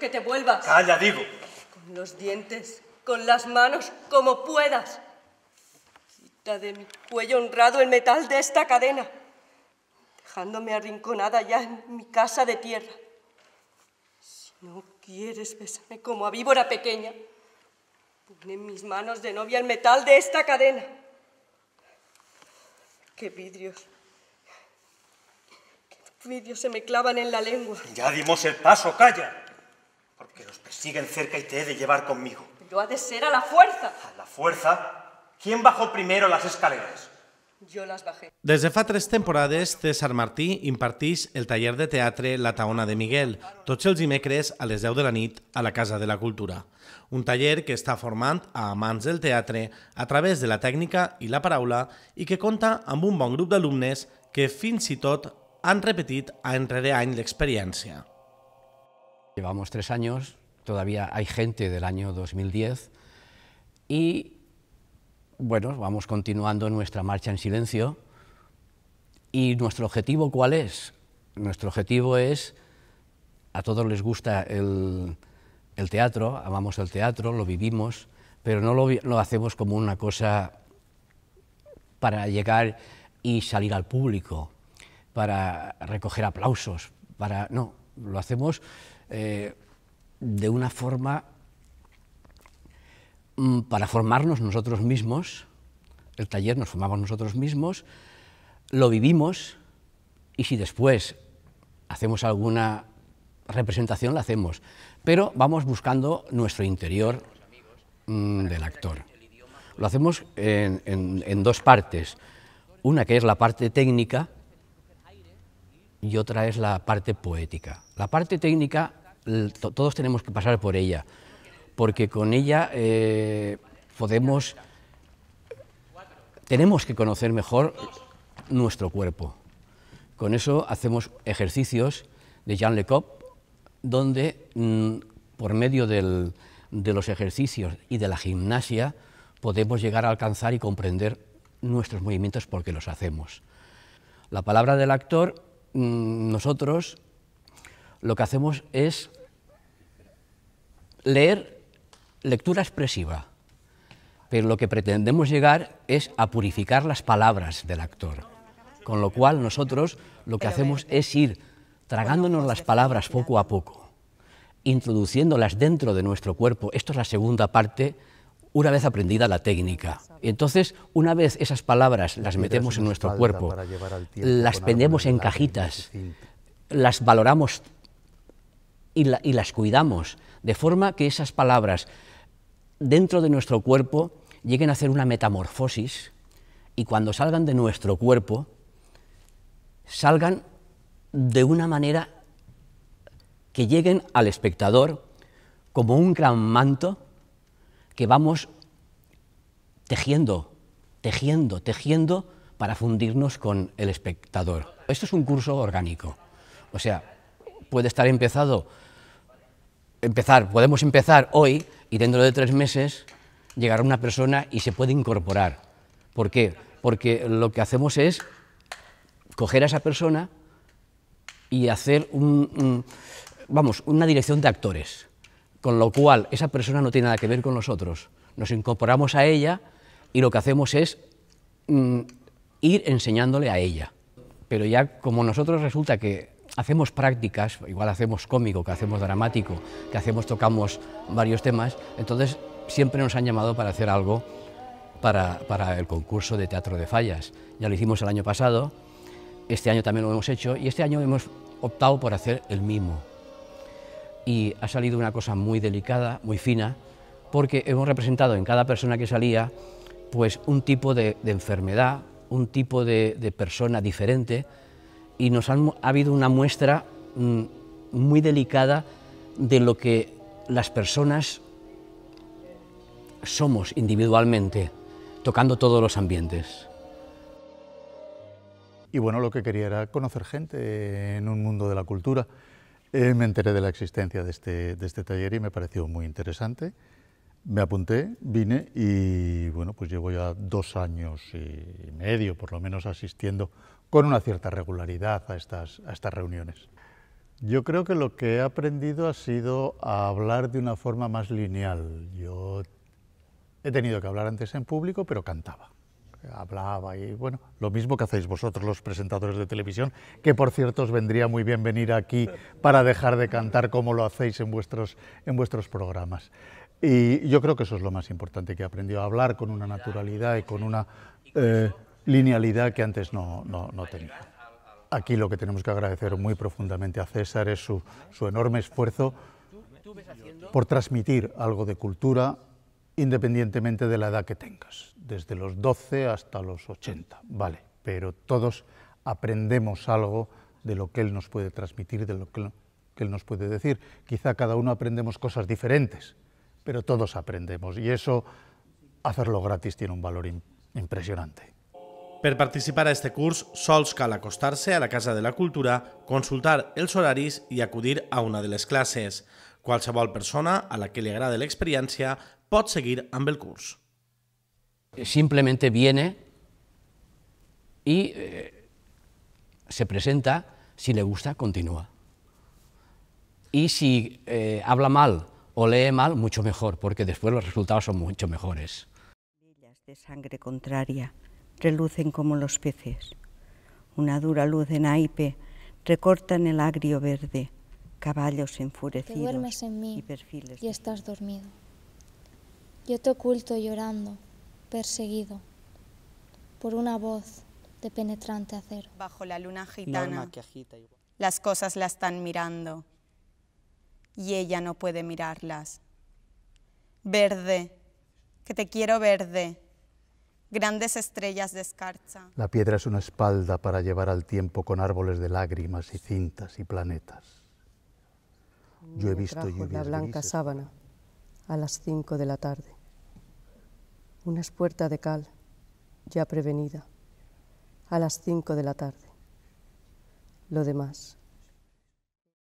que te vuelvas. Calla, digo. Con los dientes, con las manos, como puedas. Quita de mi cuello honrado el metal de esta cadena, dejándome arrinconada ya en mi casa de tierra. Si no quieres besarme como a víbora pequeña, pon en mis manos de novia el metal de esta cadena. ¡Qué vidrios! vidrios se me clavan en la lengua. Ya dimos el paso, calla. porque los persiguen cerca y te he de llevar conmigo. Yo ha de ser a la fuerza. ¿A la fuerza? ¿Quién bajó primero las escaleras? Jo les bajé. Des de fa tres temporades, César Martí impartís el taller de teatre La Taona de Miguel, tots els dimecres a les 10 de la nit a la Casa de la Cultura. Un taller que està formant a amants del teatre a través de la tècnica i la paraula i que compta amb un bon grup d'alumnes que fins i tot han repetit a rere any l'experiència. Llevamos tres años, todavía hay gente del año 2010 y bueno, vamos continuando nuestra marcha en silencio. ¿Y nuestro objetivo cuál es? Nuestro objetivo es, a todos les gusta el, teatro, amamos el teatro, lo vivimos, pero no lo, lo hacemos como una cosa para llegar y salir al público, para recoger aplausos, para... No, lo hacemos eh, de una forma mm, para formarnos nosotros mismos, el taller nos formamos nosotros mismos, lo vivimos y si después hacemos alguna representación la hacemos, pero vamos buscando nuestro interior mm, del actor. Lo hacemos en, en dos partes, una que es la parte técnica y otra es la parte poética. La parte técnica todos tenemos que pasar por ella, porque con ella eh, podemos, tenemos que conocer mejor nuestro cuerpo. Con eso hacemos ejercicios de Jean Lecoq, donde mm, por medio de los ejercicios y de la gimnasia podemos llegar a alcanzar y comprender nuestros movimientos porque los hacemos. La palabra del actor, mm, nosotros lo que hacemos es leer lectura expresiva, pero lo que pretendemos llegar es a purificar las palabras del actor, con lo cual nosotros lo que hacemos es ir tragándonos las palabras poco a poco, introduciéndolas dentro de nuestro cuerpo. Esto es la segunda parte una vez aprendida la técnica. Entonces, una vez esas palabras las metemos en nuestro cuerpo, las pendemos en cajitas, las valoramos y, las cuidamos, de forma que esas palabras dentro de nuestro cuerpo lleguen a hacer una metamorfosis y cuando salgan de nuestro cuerpo, salgan de una manera que lleguen al espectador como un gran manto que vamos tejiendo, tejiendo, tejiendo para fundirnos con el espectador. Esto es un curso orgánico. O sea, puede estar empezado, empezar, podemos empezar hoy y dentro de tres meses llegará una persona y se puede incorporar. ¿Por qué? Porque lo que hacemos es coger a esa persona y hacer un, vamos, una dirección de actores, con lo cual esa persona no tiene nada que ver con nosotros. Nos incorporamos a ella y lo que hacemos es mm, ir enseñándole a ella. Pero ya como nosotros resulta que hacemos prácticas, igual hacemos cómico, que hacemos dramático, que hacemos, tocamos varios temas, entonces siempre nos han llamado para hacer algo para, el concurso de teatro de fallas. Ya lo hicimos el año pasado, este año también lo hemos hecho y este año hemos optado por hacer el mismo... Y ha salido una cosa muy delicada, muy fina, porque hemos representado en cada persona que salía pues un tipo de, enfermedad, un tipo de, de persona diferente, y nos ha habido una muestra mm, muy delicada de lo que las personas somos individualmente, tocando todos los ambientes. Y bueno, lo que quería era conocer gente en un mundo de la cultura. Eh, me enteré de la existencia este, de este taller y me pareció muy interesante. Me apunté, vine y bueno, pues llevo ya dos años y medio, por lo menos, asistiendo con una cierta regularidad a estas, estas reuniones. Yo creo que lo que he aprendido ha sido a hablar de una forma más lineal. Yo he tenido que hablar antes en público, pero cantaba. Hablaba y bueno, lo mismo que hacéis vosotros los presentadores de televisión, que por cierto os vendría muy bien venir aquí para dejar de cantar como lo hacéis en vuestros, en vuestros programas. Y yo creo que eso es lo más importante, que aprendió aprendido a hablar con una naturalidad y con una eh, linealidad que antes no, no, tenía. Aquí lo que tenemos que agradecer muy profundamente a César es su, su enorme esfuerzo por transmitir algo de cultura independientemente de la edad que tengas, desde los 12 hasta los 80, vale, pero todos aprendemos algo de lo que él nos puede transmitir, de lo que él nos puede decir. Quizá cada uno aprendemos cosas diferentes, pero todos aprendemos y eso, hacerlo gratis tiene un valor impresionante. Per participar a este curs sols cal acostar-se a la Casa de la Cultura, consultar els horaris i acudir a una de les classes. Qualsevol persona a la que li agrada l'experiència pot seguir amb el curs. Simplemente viene y eh, se presenta, si le gusta, continúa. Y si eh, habla mal o lee mal, mucho mejor, porque después los resultados son mucho mejores. de sangre contraria relucen como los peces. Una dura luz de naipe en el agrio verde, caballos enfurecidos. en mí y, perfiles y estás dormido. Yo te oculto llorando, perseguido, por una voz de penetrante acero. Bajo la luna gitana, las cosas la están mirando y ella no puede mirarlas. Verde, que te quiero verde, grandes estrellas de escarcha. La piedra es una espalda para llevar al tiempo con árboles de lágrimas y cintas y planetas. Yo he visto trajo lluvias la blanca sábana a las cinco de la tarde. Una espuerta de cal, ya prevenida, a las cinco de la tarde. Lo demás